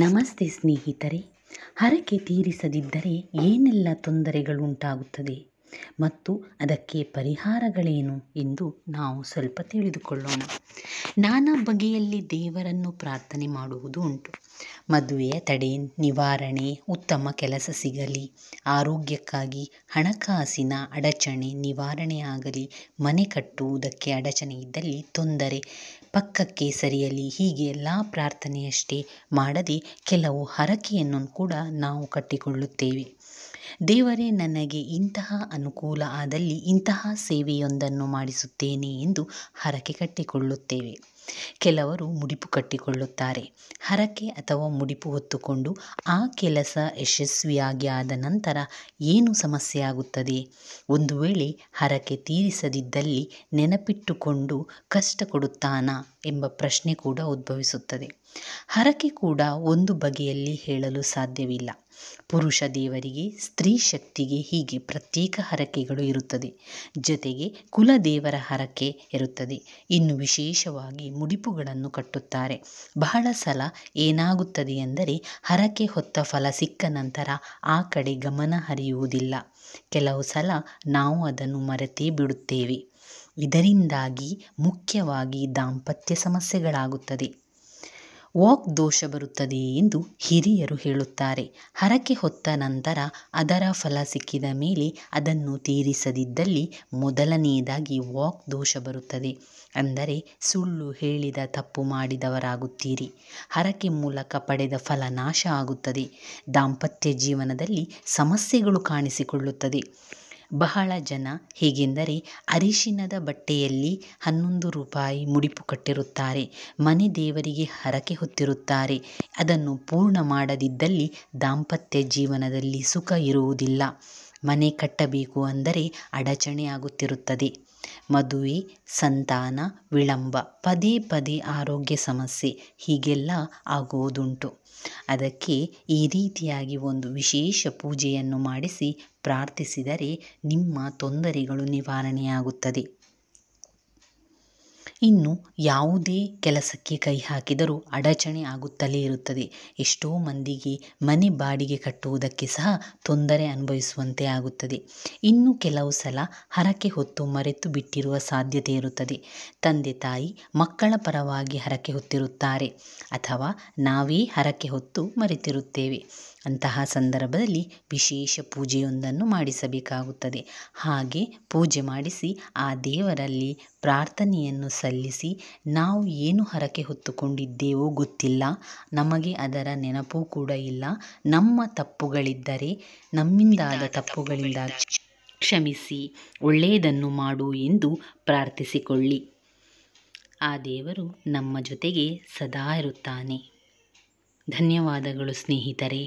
ನಮಸ್ತೆ ಸ್ನೇಹಿತರೆ ಹರಕೆ ತೀರಿಸದಿದ್ದರೆ ಏನೆಲ್ಲ ತೊಂದರೆಗಳುಂಟಾಗುತ್ತದೆ ಮತ್ತು ಅದಕ್ಕೆ ಪರಿಹಾರಗಳೇನು ಎಂದು ನಾವು ಸ್ವಲ್ಪ ತಿಳಿದುಕೊಳ್ಳೋಣ ನಾನಾ ಬಗೆಯಲ್ಲಿ ದೇವರನ್ನು ಪ್ರಾರ್ಥನೆ ಮಾಡುವುದು ಉಂಟು ಮದುವೆಯ ತಡೆ ನಿವಾರಣೆ ಉತ್ತಮ ಕೆಲಸ ಸಿಗಲಿ ಆರೋಗ್ಯಕ್ಕಾಗಿ ಹಣಕಾಸಿನ ಅಡಚಣೆ ನಿವಾರಣೆಯಾಗಲಿ ಮನೆ ಕಟ್ಟುವುದಕ್ಕೆ ಅಡಚಣೆ ಇದ್ದಲ್ಲಿ ತೊಂದರೆ ಪಕ್ಕಕ್ಕೆ ಸರಿಯಲಿ ಹೀಗೆ ಎಲ್ಲ ಪ್ರಾರ್ಥನೆಯಷ್ಟೇ ಮಾಡದೆ ಕೆಲವು ಹರಕೆಯನ್ನು ಕೂಡ ನಾವು ಕಟ್ಟಿಕೊಳ್ಳುತ್ತೇವೆ ದೇವರೇ ನನಗೆ ಇಂತಹ ಅನುಕೂಲ ಆದಲ್ಲಿ ಇಂತಹ ಸೇವೆಯೊಂದನ್ನು ಮಾಡಿಸುತ್ತೇನೆ ಎಂದು ಹರಕೆ ಕಟ್ಟಿಕೊಳ್ಳುತ್ತೇವೆ ಕೆಲವರು ಮುಡಿಪು ಕಟ್ಟಿಕೊಳ್ಳುತ್ತಾರೆ ಹರಕೆ ಅಥವಾ ಮುಡಿಪು ಹೊತ್ತುಕೊಂಡು ಆ ಕೆಲಸ ಯಶಸ್ವಿಯಾಗಿ ಆದ ನಂತರ ಏನು ಸಮಸ್ಯೆಯಾಗುತ್ತದೆ ಒಂದು ವೇಳೆ ಹರಕೆ ತೀರಿಸದಿದ್ದಲ್ಲಿ ನೆನಪಿಟ್ಟುಕೊಂಡು ಕಷ್ಟ ಕೊಡುತ್ತಾನಾ ಎಂಬ ಪ್ರಶ್ನೆ ಕೂಡ ಉದ್ಭವಿಸುತ್ತದೆ ಹರಕೆ ಕೂಡ ಒಂದು ಬಗೆಯಲ್ಲಿ ಹೇಳಲು ಸಾಧ್ಯವಿಲ್ಲ ಪುರುಷ ದೇವರಿಗೆ ಸ್ತ್ರೀ ಶಕ್ತಿಗೆ ಹೀಗೆ ಪ್ರತ್ಯೇಕ ಹರಕೆಗಳು ಇರುತ್ತದೆ ಜೊತೆಗೆ ಕುಲದೇವರ ಹರಕೆ ಇರುತ್ತದೆ ಇನ್ನು ವಿಶೇಷವಾಗಿ ಮುಡಿಪುಗಳನ್ನು ಕಟ್ಟುತ್ತಾರೆ ಬಹಳ ಸಲ ಏನಾಗುತ್ತದೆ ಎಂದರೆ ಹರಕೆ ಹೊತ್ತ ಫಲ ಸಿಕ್ಕ ನಂತರ ಆ ಕಡೆ ಗಮನ ಹರಿಯುವುದಿಲ್ಲ ಕೆಲವು ಸಲ ನಾವು ಅದನ್ನು ಮರೆತೇ ಬಿಡುತ್ತೇವೆ ಇದರಿಂದಾಗಿ ಮುಖ್ಯವಾಗಿ ದಾಂಪತ್ಯ ಸಮಸ್ಯೆಗಳಾಗುತ್ತದೆ ವಾಕ್ ದೋಷ ಬರುತ್ತದೆ ಎಂದು ಹಿರಿಯರು ಹೇಳುತ್ತಾರೆ ಹರಕೆ ಹೊತ್ತ ನಂತರ ಅದರ ಫಲ ಸಿಕ್ಕಿದ ಮೇಲೆ ಅದನ್ನು ತೀರಿಸದಿದ್ದಲ್ಲಿ ಮೊದಲನೆಯದಾಗಿ ವಾಕ್ ದೋಷ ಬರುತ್ತದೆ ಅಂದರೆ ಸುಳ್ಳು ಹೇಳಿದ ತಪ್ಪು ಮಾಡಿದವರಾಗುತ್ತೀರಿ ಹರಕೆ ಮೂಲಕ ಪಡೆದ ಫಲ ನಾಶ ಆಗುತ್ತದೆ ದಾಂಪತ್ಯ ಜೀವನದಲ್ಲಿ ಸಮಸ್ಯೆಗಳು ಕಾಣಿಸಿಕೊಳ್ಳುತ್ತದೆ ಬಹಳ ಜನ ಹೇಗೆಂದರೆ ಅರಿಶಿನದ ಬಟ್ಟೆಯಲ್ಲಿ ಹನ್ನೊಂದು ರೂಪಾಯಿ ಮುಡಿಪು ಕಟ್ಟಿರುತ್ತಾರೆ ಮನೆ ದೇವರಿಗೆ ಹರಕೆ ಹೊತ್ತಿರುತ್ತಾರೆ ಅದನ್ನು ಪೂರ್ಣ ಮಾಡದಿದ್ದಲ್ಲಿ ದಾಂಪತ್ಯ ಜೀವನದಲ್ಲಿ ಸುಖ ಇರುವುದಿಲ್ಲ ಮನೆ ಕಟ್ಟಬೇಕು ಅಂದರೆ ಅಡಚಣೆ ಆಗುತ್ತಿರುತ್ತದೆ ಮದುವೆ ಸಂತಾನ ವಿಳಂಬ ಪದೇ ಪದೇ ಆರೋಗ್ಯ ಸಮಸ್ಯೆ ಹೀಗೆಲ್ಲ ಆಗುವುದುಂಟು ಅದಕ್ಕೆ ಈ ರೀತಿಯಾಗಿ ಒಂದು ವಿಶೇಷ ಪೂಜೆಯನ್ನು ಮಾಡಿಸಿ ಪ್ರಾರ್ಥಿಸಿದರೆ ನಿಮ್ಮ ತೊಂದರೆಗಳು ನಿವಾರಣೆಯಾಗುತ್ತದೆ ಇನ್ನು ಯಾವುದೇ ಕೆಲಸಕ್ಕೆ ಕೈ ಹಾಕಿದರೂ ಅಡಚಣೆ ಆಗುತ್ತಲೇ ಇರುತ್ತದೆ ಎಷ್ಟೋ ಮಂದಿಗೆ ಮನೆ ಬಾಡಿಗೆ ಕಟ್ಟುವುದಕ್ಕೆ ಸಹ ತೊಂದರೆ ಅನುಭವಿಸುವಂತೆ ಆಗುತ್ತದೆ ಇನ್ನು ಕೆಲವು ಸಲ ಹರಕೆ ಹೊತ್ತು ಮರೆತು ಬಿಟ್ಟಿರುವ ಸಾಧ್ಯತೆ ಇರುತ್ತದೆ ತಂದೆ ತಾಯಿ ಮಕ್ಕಳ ಪರವಾಗಿ ಹರಕೆ ಹೊತ್ತಿರುತ್ತಾರೆ ಅಥವಾ ನಾವೇ ಹರಕೆ ಹೊತ್ತು ಮರೆತಿರುತ್ತೇವೆ ಅಂತಹ ಸಂದರ್ಭದಲ್ಲಿ ವಿಶೇಷ ಪೂಜೆಯೊಂದನ್ನು ಮಾಡಿಸಬೇಕಾಗುತ್ತದೆ ಹಾಗೆ ಪೂಜೆ ಮಾಡಿಸಿ ಆ ದೇವರಲ್ಲಿ ಪ್ರಾರ್ಥನೆಯನ್ನು ಸ ಸಲ್ಲಿಸಿ ನಾವು ಏನು ಹರಕೆ ಹೊತ್ತುಕೊಂಡಿದ್ದೇವೋ ಗೊತ್ತಿಲ್ಲ ನಮಗೆ ಅದರ ನೆನಪೂ ಕೂಡ ಇಲ್ಲ ನಮ್ಮ ತಪ್ಪುಗಳಿದ್ದರೆ ನಮ್ಮಿಂದಾದ ತಪ್ಪುಗಳಿಂದ ಕ್ಷಮಿಸಿ ಒಳ್ಳೆಯದನ್ನು ಮಾಡು ಎಂದು ಪ್ರಾರ್ಥಿಸಿಕೊಳ್ಳಿ ಆ ದೇವರು ನಮ್ಮ ಜೊತೆಗೆ ಸದಾ ಇರುತ್ತಾನೆ ಧನ್ಯವಾದಗಳು ಸ್ನೇಹಿತರೆ